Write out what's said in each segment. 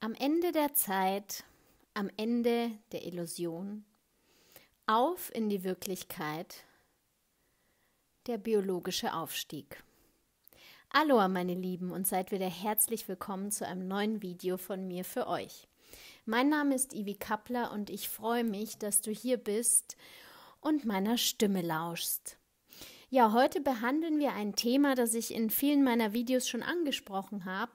Am Ende der Zeit, am Ende der Illusion, auf in die Wirklichkeit, der biologische Aufstieg. Aloha meine Lieben und seid wieder herzlich willkommen zu einem neuen Video von mir für euch. Mein Name ist Ivi Kappler und ich freue mich, dass du hier bist und meiner Stimme lauschst. Ja, heute behandeln wir ein Thema, das ich in vielen meiner Videos schon angesprochen habe.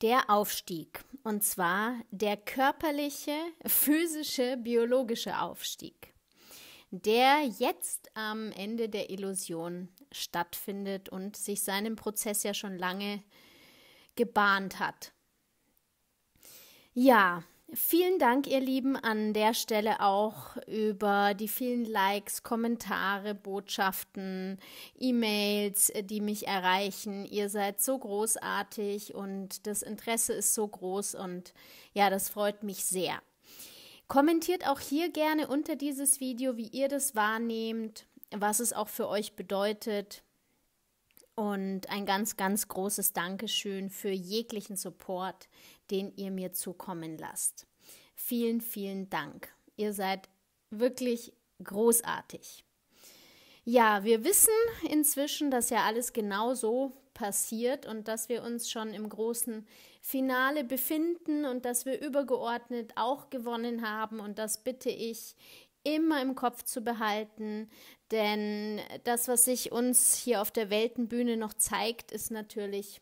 Der Aufstieg. Und zwar der körperliche, physische, biologische Aufstieg, der jetzt am Ende der Illusion stattfindet und sich seinem Prozess ja schon lange gebahnt hat. Ja, Vielen Dank, ihr Lieben, an der Stelle auch über die vielen Likes, Kommentare, Botschaften, E-Mails, äh, die mich erreichen. Ihr seid so großartig und das Interesse ist so groß und ja, das freut mich sehr. Kommentiert auch hier gerne unter dieses Video, wie ihr das wahrnehmt, was es auch für euch bedeutet. Und ein ganz, ganz großes Dankeschön für jeglichen Support, den ihr mir zukommen lasst. Vielen, vielen Dank. Ihr seid wirklich großartig. Ja, wir wissen inzwischen, dass ja alles genau so passiert und dass wir uns schon im großen Finale befinden und dass wir übergeordnet auch gewonnen haben. Und das bitte ich immer im Kopf zu behalten, denn das, was sich uns hier auf der Weltenbühne noch zeigt, ist natürlich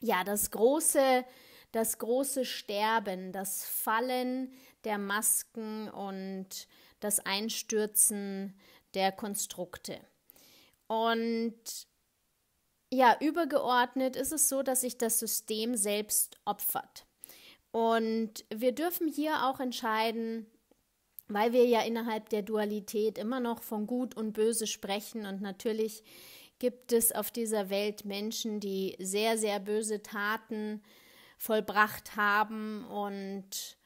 ja das große das große Sterben, das Fallen der Masken und das Einstürzen der Konstrukte. Und ja, übergeordnet ist es so, dass sich das System selbst opfert. Und wir dürfen hier auch entscheiden, weil wir ja innerhalb der Dualität immer noch von Gut und Böse sprechen und natürlich gibt es auf dieser Welt Menschen, die sehr, sehr böse Taten äh, vollbracht haben und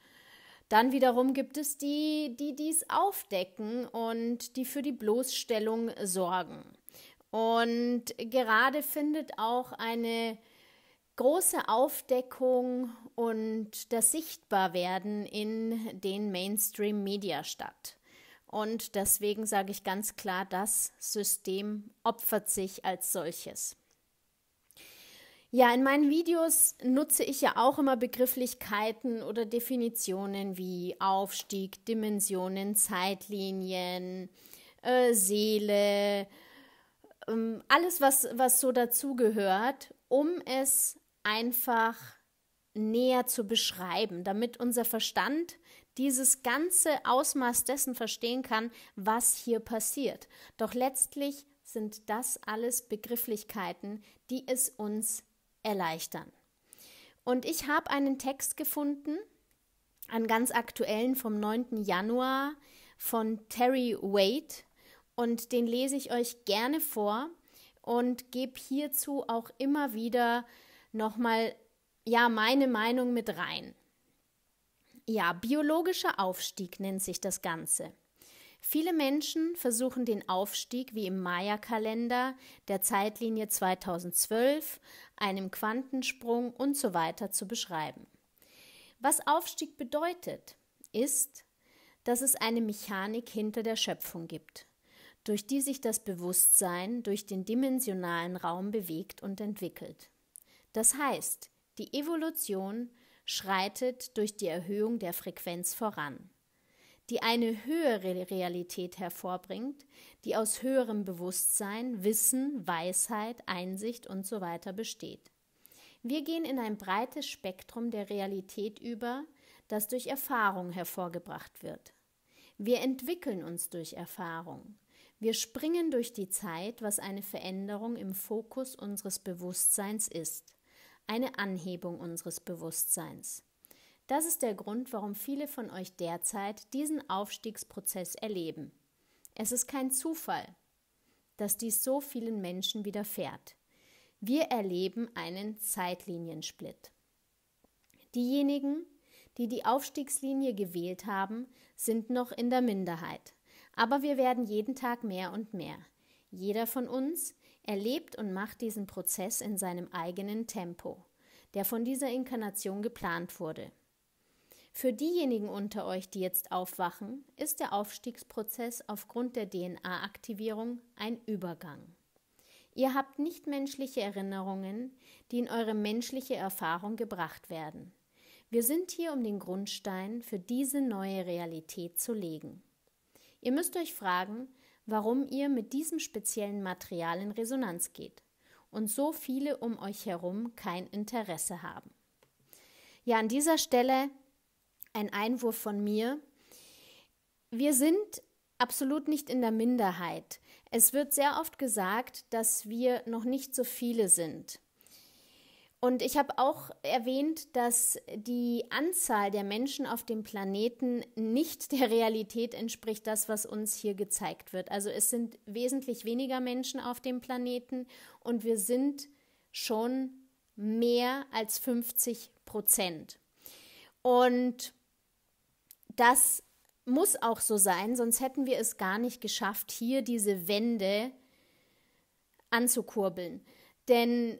dann wiederum gibt es die, die dies aufdecken und die für die Bloßstellung sorgen. Und gerade findet auch eine große Aufdeckung und das Sichtbarwerden in den Mainstream-Media statt. Und deswegen sage ich ganz klar, das System opfert sich als solches. Ja, in meinen Videos nutze ich ja auch immer Begrifflichkeiten oder Definitionen wie Aufstieg, Dimensionen, Zeitlinien, äh, Seele, ähm, alles, was, was so dazugehört, um es einfach näher zu beschreiben, damit unser Verstand dieses ganze Ausmaß dessen verstehen kann, was hier passiert. Doch letztlich sind das alles Begrifflichkeiten, die es uns erleichtern. Und ich habe einen Text gefunden, einen ganz aktuellen vom 9. Januar von Terry Wade und den lese ich euch gerne vor und gebe hierzu auch immer wieder nochmal ja, meine Meinung mit rein. Ja, biologischer Aufstieg nennt sich das Ganze. Viele Menschen versuchen den Aufstieg wie im Maya-Kalender, der Zeitlinie 2012, einem Quantensprung und so weiter zu beschreiben. Was Aufstieg bedeutet, ist, dass es eine Mechanik hinter der Schöpfung gibt, durch die sich das Bewusstsein durch den dimensionalen Raum bewegt und entwickelt. Das heißt, die Evolution schreitet durch die Erhöhung der Frequenz voran die eine höhere Realität hervorbringt, die aus höherem Bewusstsein, Wissen, Weisheit, Einsicht usw. So besteht. Wir gehen in ein breites Spektrum der Realität über, das durch Erfahrung hervorgebracht wird. Wir entwickeln uns durch Erfahrung. Wir springen durch die Zeit, was eine Veränderung im Fokus unseres Bewusstseins ist, eine Anhebung unseres Bewusstseins. Das ist der Grund, warum viele von euch derzeit diesen Aufstiegsprozess erleben. Es ist kein Zufall, dass dies so vielen Menschen widerfährt. Wir erleben einen Zeitliniensplit. Diejenigen, die die Aufstiegslinie gewählt haben, sind noch in der Minderheit. Aber wir werden jeden Tag mehr und mehr. Jeder von uns erlebt und macht diesen Prozess in seinem eigenen Tempo, der von dieser Inkarnation geplant wurde. Für diejenigen unter euch, die jetzt aufwachen, ist der Aufstiegsprozess aufgrund der DNA-Aktivierung ein Übergang. Ihr habt nichtmenschliche Erinnerungen, die in eure menschliche Erfahrung gebracht werden. Wir sind hier, um den Grundstein für diese neue Realität zu legen. Ihr müsst euch fragen, warum ihr mit diesem speziellen Material in Resonanz geht und so viele um euch herum kein Interesse haben. Ja, an dieser Stelle ein Einwurf von mir. Wir sind absolut nicht in der Minderheit. Es wird sehr oft gesagt, dass wir noch nicht so viele sind. Und ich habe auch erwähnt, dass die Anzahl der Menschen auf dem Planeten nicht der Realität entspricht, das, was uns hier gezeigt wird. Also es sind wesentlich weniger Menschen auf dem Planeten und wir sind schon mehr als 50 Prozent. Und das muss auch so sein, sonst hätten wir es gar nicht geschafft, hier diese Wende anzukurbeln. Denn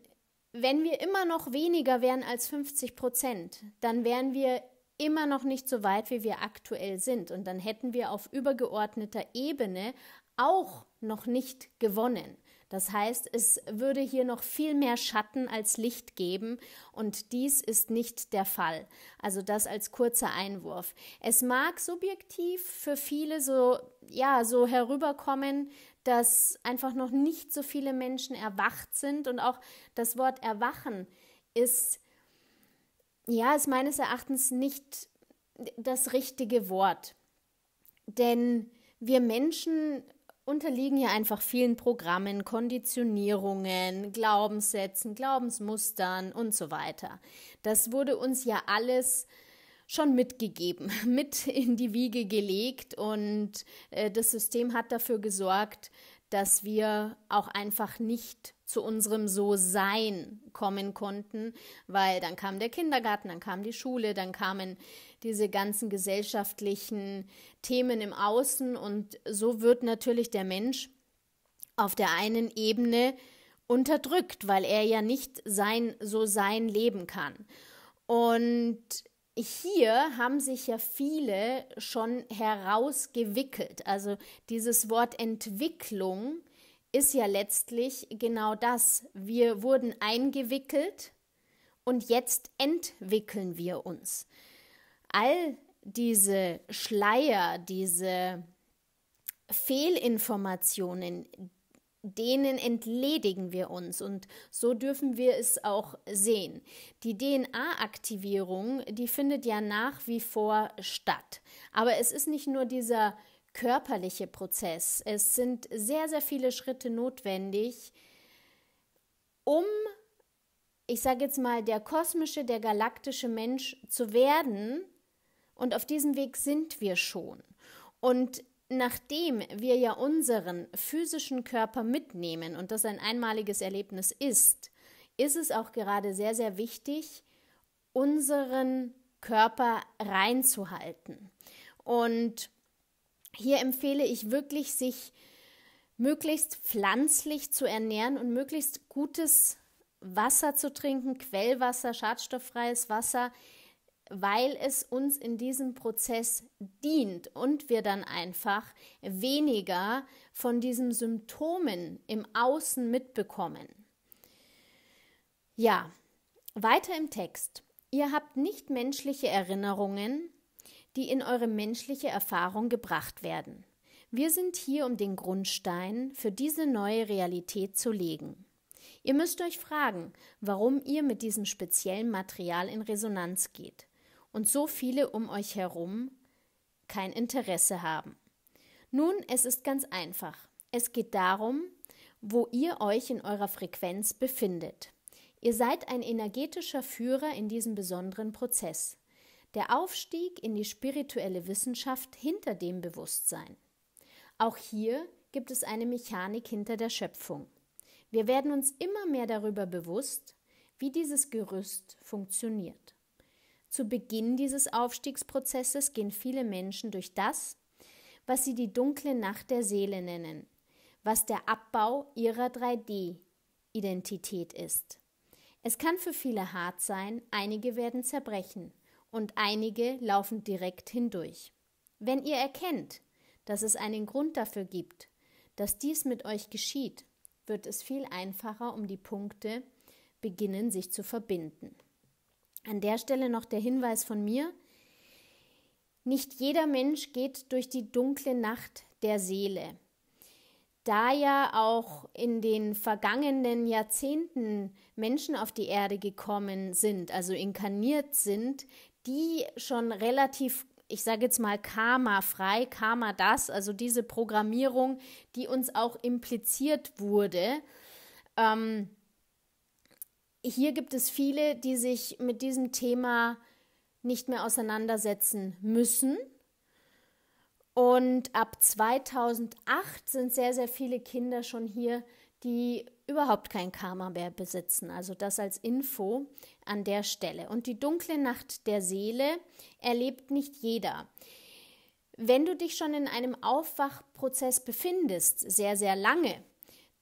wenn wir immer noch weniger wären als 50 Prozent, dann wären wir immer noch nicht so weit, wie wir aktuell sind. Und dann hätten wir auf übergeordneter Ebene auch noch nicht gewonnen. Das heißt, es würde hier noch viel mehr Schatten als Licht geben und dies ist nicht der Fall. Also das als kurzer Einwurf. Es mag subjektiv für viele so ja, so herüberkommen, dass einfach noch nicht so viele Menschen erwacht sind und auch das Wort erwachen ist ja, ist meines Erachtens nicht das richtige Wort. Denn wir Menschen unterliegen ja einfach vielen Programmen, Konditionierungen, Glaubenssätzen, Glaubensmustern und so weiter. Das wurde uns ja alles schon mitgegeben, mit in die Wiege gelegt und äh, das System hat dafür gesorgt, dass wir auch einfach nicht zu unserem So-Sein kommen konnten, weil dann kam der Kindergarten, dann kam die Schule, dann kamen diese ganzen gesellschaftlichen Themen im Außen und so wird natürlich der Mensch auf der einen Ebene unterdrückt, weil er ja nicht sein So-Sein leben kann. Und hier haben sich ja viele schon herausgewickelt. Also dieses Wort Entwicklung ist ja letztlich genau das. Wir wurden eingewickelt und jetzt entwickeln wir uns. All diese Schleier, diese Fehlinformationen, denen entledigen wir uns und so dürfen wir es auch sehen. Die DNA-Aktivierung, die findet ja nach wie vor statt. Aber es ist nicht nur dieser körperliche Prozess. Es sind sehr, sehr viele Schritte notwendig, um, ich sage jetzt mal, der kosmische, der galaktische Mensch zu werden. Und auf diesem Weg sind wir schon. Und nachdem wir ja unseren physischen Körper mitnehmen und das ein einmaliges Erlebnis ist, ist es auch gerade sehr, sehr wichtig, unseren Körper reinzuhalten. Und hier empfehle ich wirklich, sich möglichst pflanzlich zu ernähren und möglichst gutes Wasser zu trinken, Quellwasser, schadstofffreies Wasser, weil es uns in diesem Prozess dient und wir dann einfach weniger von diesen Symptomen im Außen mitbekommen. Ja, weiter im Text. Ihr habt nicht menschliche Erinnerungen, die in eure menschliche Erfahrung gebracht werden. Wir sind hier, um den Grundstein für diese neue Realität zu legen. Ihr müsst euch fragen, warum ihr mit diesem speziellen Material in Resonanz geht und so viele um euch herum kein Interesse haben. Nun, es ist ganz einfach. Es geht darum, wo ihr euch in eurer Frequenz befindet. Ihr seid ein energetischer Führer in diesem besonderen Prozess. Der Aufstieg in die spirituelle Wissenschaft hinter dem Bewusstsein. Auch hier gibt es eine Mechanik hinter der Schöpfung. Wir werden uns immer mehr darüber bewusst, wie dieses Gerüst funktioniert. Zu Beginn dieses Aufstiegsprozesses gehen viele Menschen durch das, was sie die dunkle Nacht der Seele nennen, was der Abbau ihrer 3D-Identität ist. Es kann für viele hart sein, einige werden zerbrechen, und einige laufen direkt hindurch. Wenn ihr erkennt, dass es einen Grund dafür gibt, dass dies mit euch geschieht, wird es viel einfacher, um die Punkte beginnen sich zu verbinden. An der Stelle noch der Hinweis von mir, nicht jeder Mensch geht durch die dunkle Nacht der Seele. Da ja auch in den vergangenen Jahrzehnten Menschen auf die Erde gekommen sind, also inkarniert sind, die schon relativ ich sage jetzt mal karmafrei, Karma das, also diese Programmierung, die uns auch impliziert wurde. Ähm, hier gibt es viele, die sich mit diesem Thema nicht mehr auseinandersetzen müssen. Und ab 2008 sind sehr, sehr viele Kinder schon hier die überhaupt kein Karma mehr besitzen. Also das als Info an der Stelle. Und die dunkle Nacht der Seele erlebt nicht jeder. Wenn du dich schon in einem Aufwachprozess befindest, sehr, sehr lange,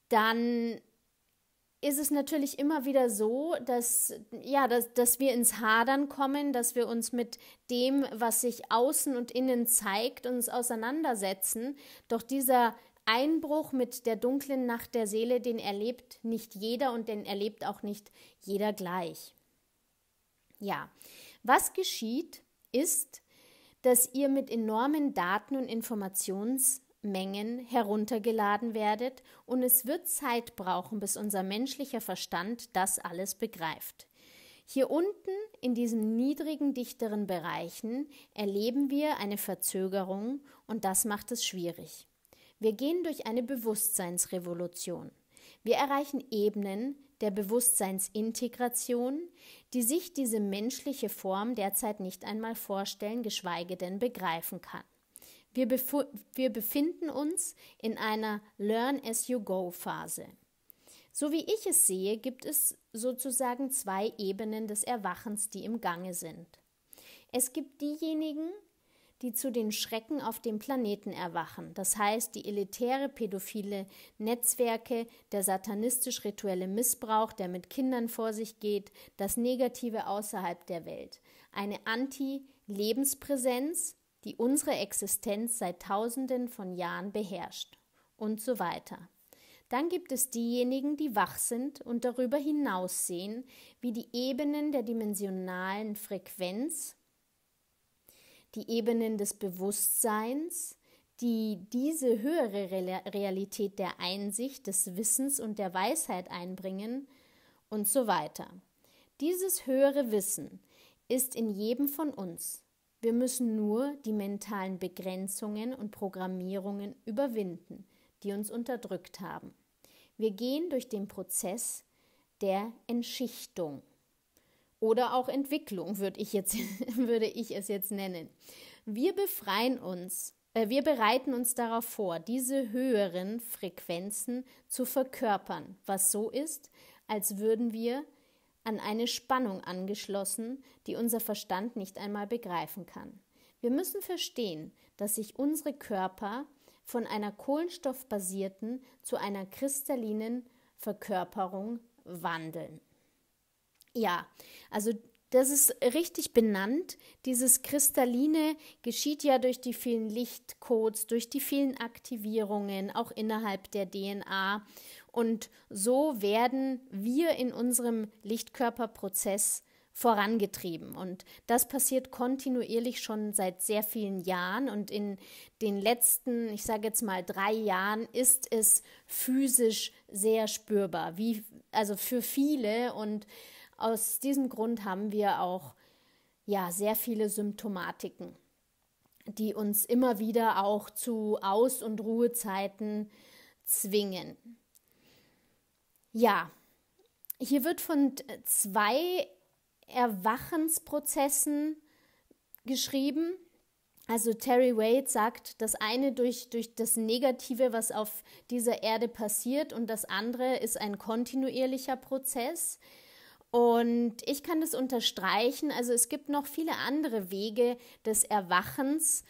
dann ist es natürlich immer wieder so, dass, ja, dass, dass wir ins Hadern kommen, dass wir uns mit dem, was sich außen und innen zeigt, uns auseinandersetzen. Doch dieser Einbruch mit der dunklen Nacht der Seele, den erlebt nicht jeder und den erlebt auch nicht jeder gleich. Ja, was geschieht, ist, dass ihr mit enormen Daten- und Informationsmengen heruntergeladen werdet und es wird Zeit brauchen, bis unser menschlicher Verstand das alles begreift. Hier unten in diesen niedrigen, dichteren Bereichen erleben wir eine Verzögerung und das macht es schwierig. Wir gehen durch eine Bewusstseinsrevolution. Wir erreichen Ebenen der Bewusstseinsintegration, die sich diese menschliche Form derzeit nicht einmal vorstellen, geschweige denn begreifen kann. Wir, bef wir befinden uns in einer Learn-as-you-go-Phase. So wie ich es sehe, gibt es sozusagen zwei Ebenen des Erwachens, die im Gange sind. Es gibt diejenigen, die zu den Schrecken auf dem Planeten erwachen, das heißt die elitäre pädophile Netzwerke, der satanistisch rituelle Missbrauch, der mit Kindern vor sich geht, das Negative außerhalb der Welt, eine Anti-Lebenspräsenz, die unsere Existenz seit Tausenden von Jahren beherrscht und so weiter. Dann gibt es diejenigen, die wach sind und darüber hinaus sehen, wie die Ebenen der dimensionalen Frequenz die Ebenen des Bewusstseins, die diese höhere Realität der Einsicht, des Wissens und der Weisheit einbringen und so weiter. Dieses höhere Wissen ist in jedem von uns. Wir müssen nur die mentalen Begrenzungen und Programmierungen überwinden, die uns unterdrückt haben. Wir gehen durch den Prozess der Entschichtung oder auch Entwicklung würde ich, jetzt, würde ich es jetzt nennen. Wir befreien uns, äh, wir bereiten uns darauf vor, diese höheren Frequenzen zu verkörpern, was so ist, als würden wir an eine Spannung angeschlossen, die unser Verstand nicht einmal begreifen kann. Wir müssen verstehen, dass sich unsere Körper von einer kohlenstoffbasierten zu einer kristallinen Verkörperung wandeln. Ja, also das ist richtig benannt. Dieses Kristalline geschieht ja durch die vielen Lichtcodes, durch die vielen Aktivierungen, auch innerhalb der DNA. Und so werden wir in unserem Lichtkörperprozess vorangetrieben. Und das passiert kontinuierlich schon seit sehr vielen Jahren. Und in den letzten, ich sage jetzt mal drei Jahren, ist es physisch sehr spürbar. Wie, also für viele und aus diesem Grund haben wir auch ja sehr viele Symptomatiken, die uns immer wieder auch zu Aus- und Ruhezeiten zwingen. Ja, hier wird von zwei Erwachensprozessen geschrieben. Also Terry Wade sagt, das eine durch, durch das Negative, was auf dieser Erde passiert, und das andere ist ein kontinuierlicher Prozess. Und ich kann das unterstreichen. Also es gibt noch viele andere Wege des Erwachens.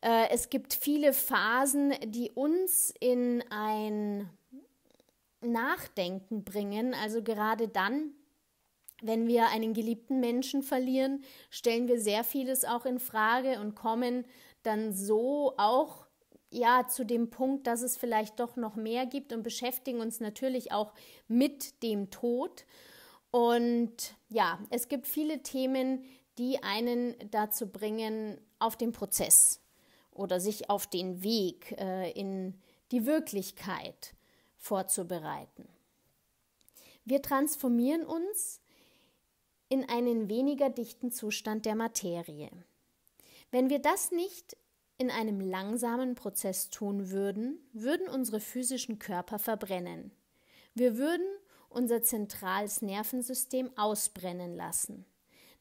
Äh, es gibt viele Phasen, die uns in ein Nachdenken bringen. Also gerade dann, wenn wir einen geliebten Menschen verlieren, stellen wir sehr vieles auch in Frage und kommen dann so auch ja zu dem Punkt, dass es vielleicht doch noch mehr gibt und beschäftigen uns natürlich auch mit dem Tod. Und ja, es gibt viele Themen, die einen dazu bringen, auf den Prozess oder sich auf den Weg äh, in die Wirklichkeit vorzubereiten. Wir transformieren uns in einen weniger dichten Zustand der Materie. Wenn wir das nicht in einem langsamen Prozess tun würden, würden unsere physischen Körper verbrennen. Wir würden unser zentrales Nervensystem ausbrennen lassen.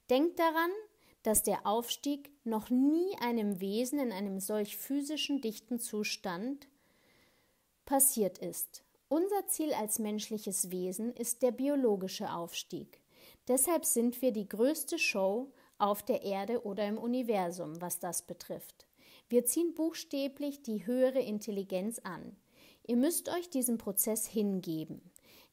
Denkt daran, dass der Aufstieg noch nie einem Wesen in einem solch physischen dichten Zustand passiert ist. Unser Ziel als menschliches Wesen ist der biologische Aufstieg. Deshalb sind wir die größte Show auf der Erde oder im Universum, was das betrifft. Wir ziehen buchstäblich die höhere Intelligenz an. Ihr müsst euch diesem Prozess hingeben.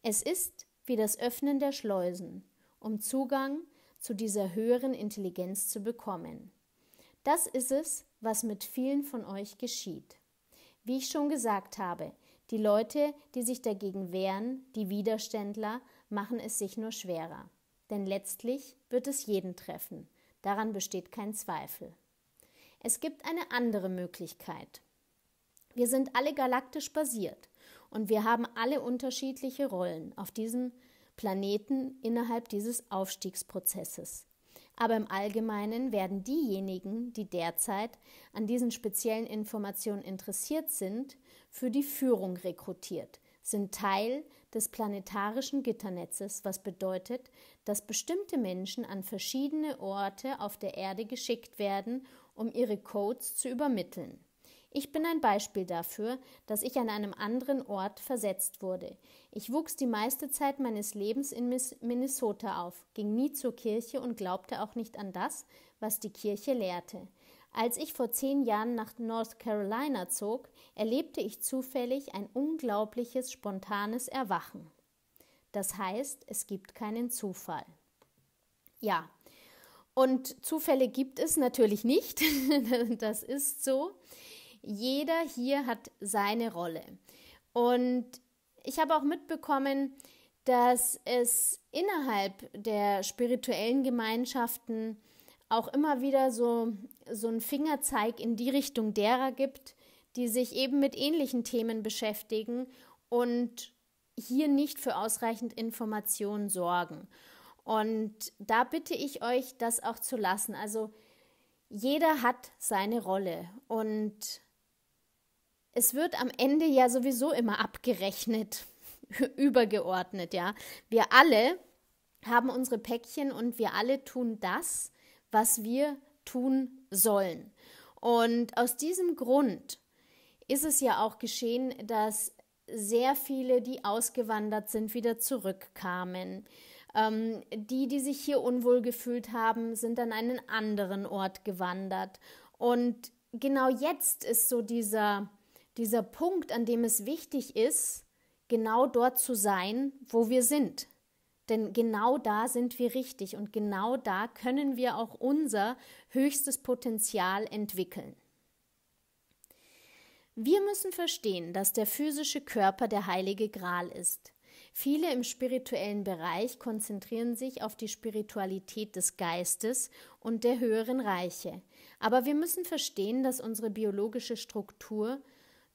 Es ist wie das Öffnen der Schleusen, um Zugang zu dieser höheren Intelligenz zu bekommen. Das ist es, was mit vielen von euch geschieht. Wie ich schon gesagt habe, die Leute, die sich dagegen wehren, die Widerständler, machen es sich nur schwerer. Denn letztlich wird es jeden treffen. Daran besteht kein Zweifel. Es gibt eine andere Möglichkeit. Wir sind alle galaktisch basiert. Und wir haben alle unterschiedliche Rollen auf diesem Planeten innerhalb dieses Aufstiegsprozesses. Aber im Allgemeinen werden diejenigen, die derzeit an diesen speziellen Informationen interessiert sind, für die Führung rekrutiert, sind Teil des planetarischen Gitternetzes, was bedeutet, dass bestimmte Menschen an verschiedene Orte auf der Erde geschickt werden, um ihre Codes zu übermitteln. Ich bin ein Beispiel dafür, dass ich an einem anderen Ort versetzt wurde. Ich wuchs die meiste Zeit meines Lebens in Minnesota auf, ging nie zur Kirche und glaubte auch nicht an das, was die Kirche lehrte. Als ich vor zehn Jahren nach North Carolina zog, erlebte ich zufällig ein unglaubliches, spontanes Erwachen. Das heißt, es gibt keinen Zufall. Ja, und Zufälle gibt es natürlich nicht, das ist so. Jeder hier hat seine Rolle. Und ich habe auch mitbekommen, dass es innerhalb der spirituellen Gemeinschaften auch immer wieder so, so einen Fingerzeig in die Richtung derer gibt, die sich eben mit ähnlichen Themen beschäftigen und hier nicht für ausreichend Informationen sorgen. Und da bitte ich euch, das auch zu lassen. Also jeder hat seine Rolle und es wird am Ende ja sowieso immer abgerechnet, übergeordnet, ja. Wir alle haben unsere Päckchen und wir alle tun das, was wir tun sollen. Und aus diesem Grund ist es ja auch geschehen, dass sehr viele, die ausgewandert sind, wieder zurückkamen. Ähm, die, die sich hier unwohl gefühlt haben, sind an einen anderen Ort gewandert. Und genau jetzt ist so dieser dieser Punkt, an dem es wichtig ist, genau dort zu sein, wo wir sind. Denn genau da sind wir richtig und genau da können wir auch unser höchstes Potenzial entwickeln. Wir müssen verstehen, dass der physische Körper der heilige Gral ist. Viele im spirituellen Bereich konzentrieren sich auf die Spiritualität des Geistes und der höheren Reiche. Aber wir müssen verstehen, dass unsere biologische Struktur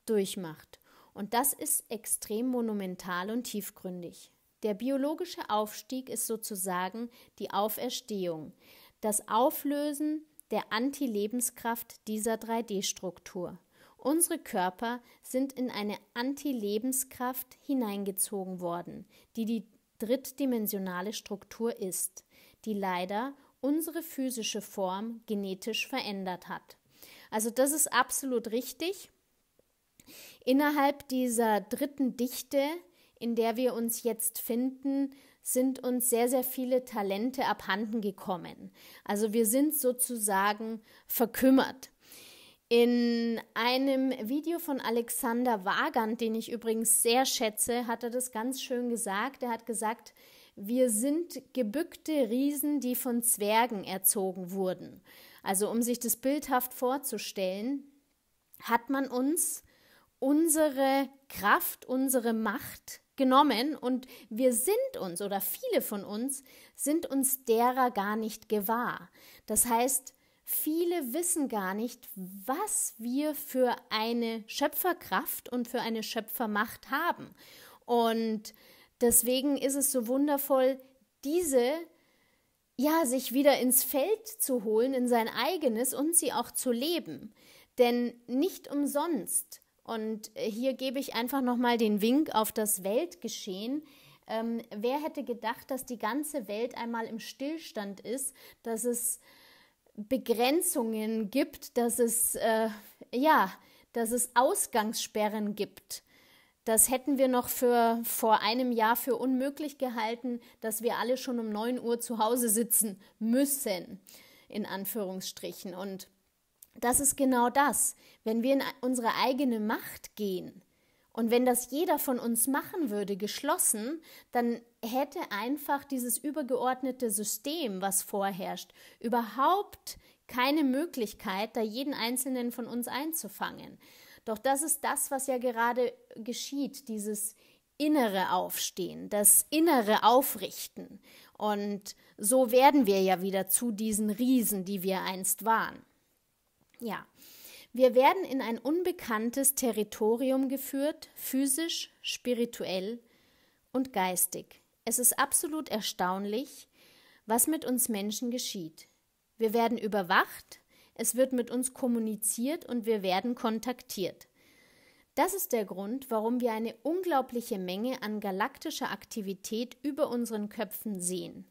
durchmacht. Und das ist extrem monumental und tiefgründig. Der biologische Aufstieg ist sozusagen die Auferstehung, das Auflösen der Antilebenskraft dieser 3D-Struktur. Unsere Körper sind in eine Antilebenskraft hineingezogen worden, die die drittdimensionale Struktur ist, die leider unsere physische Form genetisch verändert hat. Also das ist absolut richtig. Innerhalb dieser dritten Dichte, in der wir uns jetzt finden, sind uns sehr, sehr viele Talente abhanden gekommen. Also wir sind sozusagen verkümmert. In einem Video von Alexander Wagand, den ich übrigens sehr schätze, hat er das ganz schön gesagt. Er hat gesagt, wir sind gebückte Riesen, die von Zwergen erzogen wurden. Also um sich das bildhaft vorzustellen, hat man uns unsere Kraft, unsere Macht genommen und wir sind uns oder viele von uns sind uns derer gar nicht gewahr. Das heißt, viele wissen gar nicht, was wir für eine Schöpferkraft und für eine Schöpfermacht haben. Und deswegen ist es so wundervoll, diese ja, sich wieder ins Feld zu holen, in sein eigenes und sie auch zu leben. Denn nicht umsonst und äh, hier gebe ich einfach nochmal den Wink auf das Weltgeschehen. Ähm, wer hätte gedacht, dass die ganze Welt einmal im Stillstand ist, dass es Begrenzungen gibt, dass es, äh, ja, dass es Ausgangssperren gibt. Das hätten wir noch für, vor einem Jahr für unmöglich gehalten, dass wir alle schon um 9 Uhr zu Hause sitzen müssen, in Anführungsstrichen. Und das ist genau das. Wenn wir in unsere eigene Macht gehen und wenn das jeder von uns machen würde, geschlossen, dann hätte einfach dieses übergeordnete System, was vorherrscht, überhaupt keine Möglichkeit, da jeden Einzelnen von uns einzufangen. Doch das ist das, was ja gerade geschieht, dieses innere Aufstehen, das innere Aufrichten. Und so werden wir ja wieder zu diesen Riesen, die wir einst waren. Ja, wir werden in ein unbekanntes Territorium geführt, physisch, spirituell und geistig. Es ist absolut erstaunlich, was mit uns Menschen geschieht. Wir werden überwacht, es wird mit uns kommuniziert und wir werden kontaktiert. Das ist der Grund, warum wir eine unglaubliche Menge an galaktischer Aktivität über unseren Köpfen sehen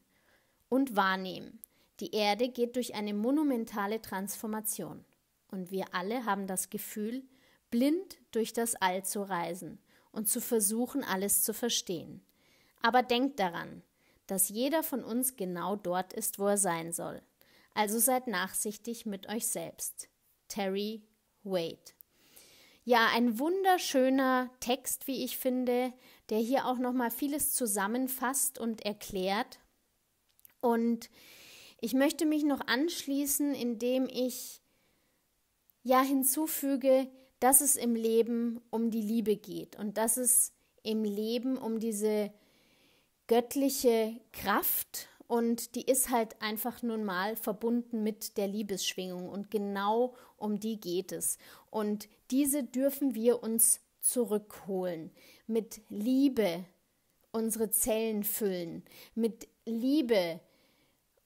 und wahrnehmen. Die Erde geht durch eine monumentale Transformation. Und wir alle haben das Gefühl, blind durch das All zu reisen und zu versuchen, alles zu verstehen. Aber denkt daran, dass jeder von uns genau dort ist, wo er sein soll. Also seid nachsichtig mit euch selbst. Terry Wade. Ja, ein wunderschöner Text, wie ich finde, der hier auch noch mal vieles zusammenfasst und erklärt. Und ich möchte mich noch anschließen, indem ich ja hinzufüge, dass es im Leben um die Liebe geht und dass es im Leben um diese göttliche Kraft und die ist halt einfach nun mal verbunden mit der Liebesschwingung und genau um die geht es. Und diese dürfen wir uns zurückholen, mit Liebe unsere Zellen füllen, mit Liebe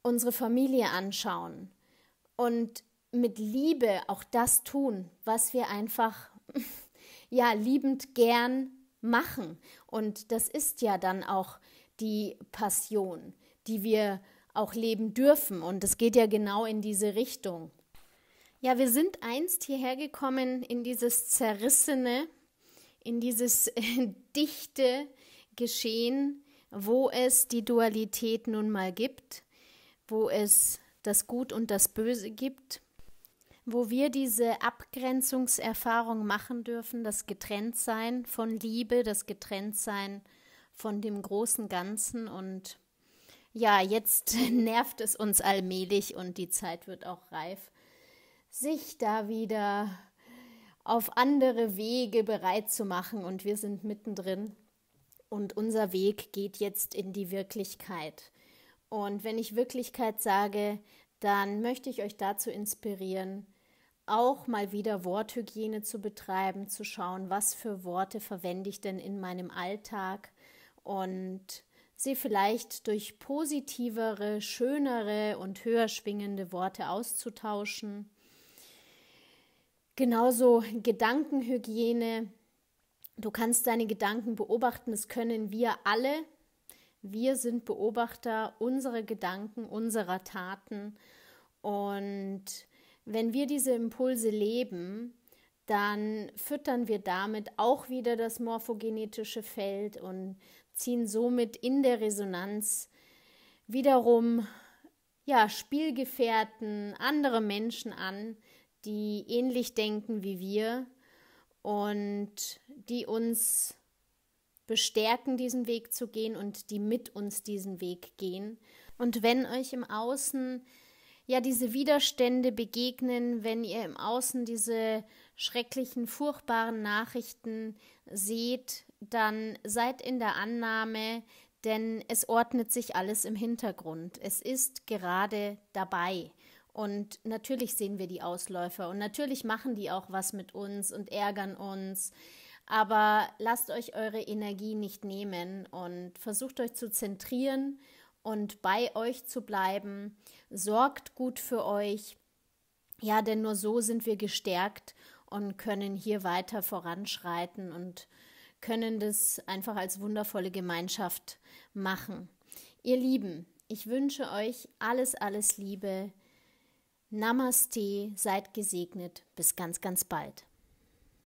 unsere Familie anschauen und mit Liebe auch das tun, was wir einfach ja liebend gern machen. Und das ist ja dann auch die Passion, die wir auch leben dürfen. Und es geht ja genau in diese Richtung. Ja, wir sind einst hierher gekommen in dieses zerrissene, in dieses dichte Geschehen, wo es die Dualität nun mal gibt, wo es das Gut und das Böse gibt, wo wir diese Abgrenzungserfahrung machen dürfen, das Getrenntsein von Liebe, das Getrenntsein von dem großen Ganzen. Und ja, jetzt nervt es uns allmählich und die Zeit wird auch reif, sich da wieder auf andere Wege bereit zu machen. Und wir sind mittendrin. Und unser Weg geht jetzt in die Wirklichkeit. Und wenn ich Wirklichkeit sage, dann möchte ich euch dazu inspirieren, auch mal wieder Worthygiene zu betreiben, zu schauen, was für Worte verwende ich denn in meinem Alltag und sie vielleicht durch positivere, schönere und höher schwingende Worte auszutauschen. Genauso Gedankenhygiene. Du kannst deine Gedanken beobachten, das können wir alle. Wir sind Beobachter unserer Gedanken, unserer Taten und wenn wir diese Impulse leben, dann füttern wir damit auch wieder das morphogenetische Feld und ziehen somit in der Resonanz wiederum ja, Spielgefährten, andere Menschen an, die ähnlich denken wie wir und die uns bestärken, diesen Weg zu gehen und die mit uns diesen Weg gehen. Und wenn euch im Außen ja diese Widerstände begegnen, wenn ihr im Außen diese schrecklichen, furchtbaren Nachrichten seht, dann seid in der Annahme, denn es ordnet sich alles im Hintergrund. Es ist gerade dabei. Und natürlich sehen wir die Ausläufer und natürlich machen die auch was mit uns und ärgern uns. Aber lasst euch eure Energie nicht nehmen und versucht euch zu zentrieren, und bei euch zu bleiben. Sorgt gut für euch. Ja, denn nur so sind wir gestärkt und können hier weiter voranschreiten und können das einfach als wundervolle Gemeinschaft machen. Ihr Lieben, ich wünsche euch alles, alles Liebe. Namaste, seid gesegnet. Bis ganz, ganz bald.